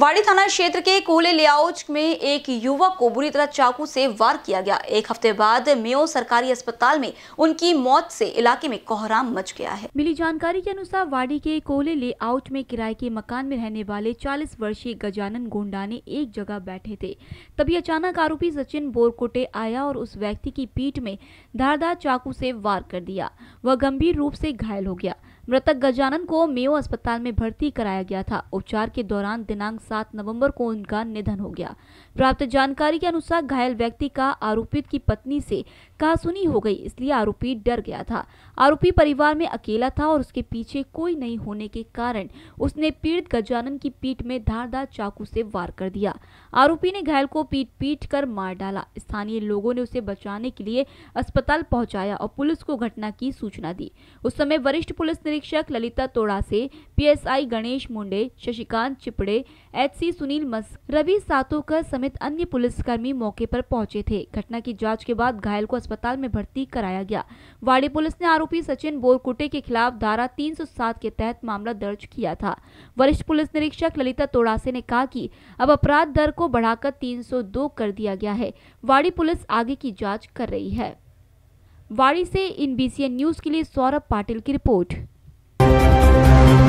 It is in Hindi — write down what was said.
वाड़ी थाना क्षेत्र के कोहले लेआउट में एक युवक को बुरी तरह चाकू से वार किया गया एक हफ्ते बाद मेयो सरकारी अस्पताल में उनकी मौत से इलाके में कोहराम मच गया है मिली जानकारी के अनुसार वाड़ी के कोहले लेआउट में किराए के मकान में रहने वाले चालीस वर्षीय गजानन ने एक जगह बैठे थे तभी अचानक आरोपी सचिन बोरकोटे आया और उस व्यक्ति की पीठ में धारदार चाकू से वार कर दिया वह गंभीर रूप से घायल हो गया मृतक गजानन को मेयो अस्पताल में भर्ती कराया गया था उपचार के दौरान दिनांक सात नवंबर को उनका निधन हो गया प्राप्त जानकारी के अनुसार घायल व्यक्ति का आरोपित की पत्नी से कहासुनी हो गई इसलिए आरोपी डर गया था आरोपी परिवार में अकेला था और उसके पीछे कोई नहीं होने के कारण उसने पीड़ित गजानन की पीठ में धारदार चाकू से वार कर दिया आरोपी ने घायल को पीट पीट कर मार डाला स्थानीय लोगों ने उसे बचाने के लिए अस्पताल पहुंचाया और पुलिस को घटना की सूचना दी उस समय वरिष्ठ पुलिस निरीक्षक ललिता तोड़ासे पीएसआई गणेश मुंडे शशिकांत चिपड़े एच सुनील मस रवि सातोकर समेत अन्य पुलिसकर्मी मौके पर पहुंचे थे घटना की जांच के बाद घायल को अस्पताल में भर्ती कराया गया वाड़ी पुलिस ने आरोपी सचिन बोरकुटे के खिलाफ धारा 307 के तहत मामला दर्ज किया था वरिष्ठ पुलिस निरीक्षक ललिता तोड़ासे ने कहा की अब अपराध दर को बढ़ाकर तीन कर दिया गया है वाड़ी पुलिस आगे की जाँच कर रही है वाड़ी से इन बीसीएन न्यूज के लिए सौरभ पाटिल की रिपोर्ट